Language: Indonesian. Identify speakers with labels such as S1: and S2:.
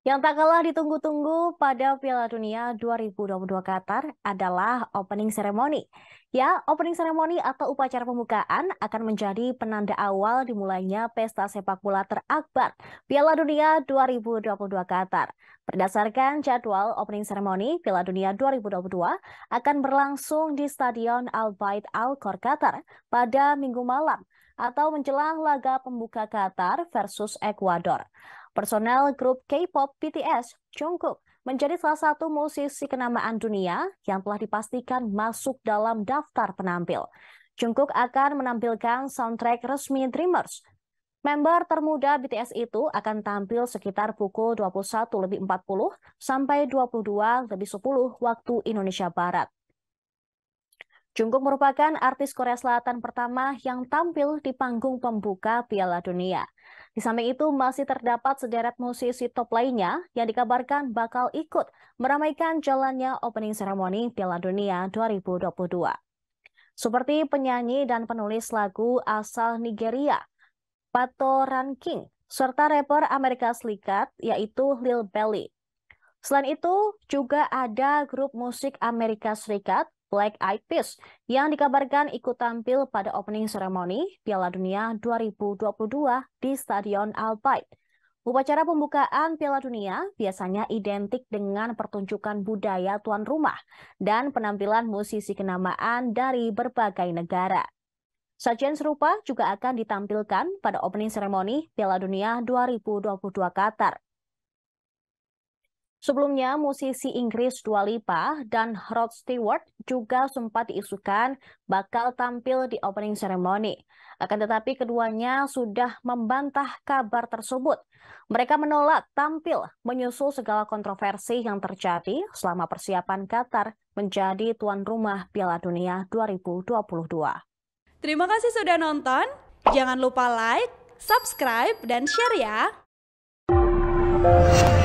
S1: Yang tak kalah ditunggu-tunggu pada Piala Dunia 2022 Qatar adalah opening ceremony. Ya, opening ceremony atau upacara pembukaan akan menjadi penanda awal dimulainya pesta sepak bola terakbar Piala Dunia 2022 Qatar. Berdasarkan jadwal opening ceremony Piala Dunia 2022 akan berlangsung di Stadion Al Bayt Al Khor Qatar pada Minggu malam atau menjelang laga pembuka Qatar versus Ekuador. Personel grup K-pop BTS, Jungkook, menjadi salah satu musisi kenamaan dunia yang telah dipastikan masuk dalam daftar penampil. Jungkook akan menampilkan soundtrack resmi Dreamers. Member termuda BTS itu akan tampil sekitar pukul 21 lebih 40 sampai 22 lebih 10 waktu Indonesia Barat. Jungkook merupakan artis Korea Selatan pertama yang tampil di panggung pembuka Piala Dunia. Di samping itu masih terdapat sederet musisi top lainnya yang dikabarkan bakal ikut meramaikan jalannya opening ceremony Piala Dunia 2022. Seperti penyanyi dan penulis lagu asal Nigeria, Pato Ranking, serta rapper Amerika Serikat yaitu Lil Belly. Selain itu, juga ada grup musik Amerika Serikat Black Eyed Peas yang dikabarkan ikut tampil pada opening ceremony Piala Dunia 2022 di Stadion Al Bayt. Upacara pembukaan Piala Dunia biasanya identik dengan pertunjukan budaya tuan rumah dan penampilan musisi kenamaan dari berbagai negara. Sajian serupa juga akan ditampilkan pada opening ceremony Piala Dunia 2022 Qatar. Sebelumnya, musisi Inggris Dua Lipa dan Rod Stewart juga sempat diisukan bakal tampil di opening ceremony. Akan tetapi keduanya sudah membantah kabar tersebut. Mereka menolak tampil menyusul segala kontroversi yang terjadi selama persiapan Qatar menjadi tuan rumah Piala Dunia 2022. Terima kasih sudah nonton. Jangan lupa like, subscribe, dan share ya.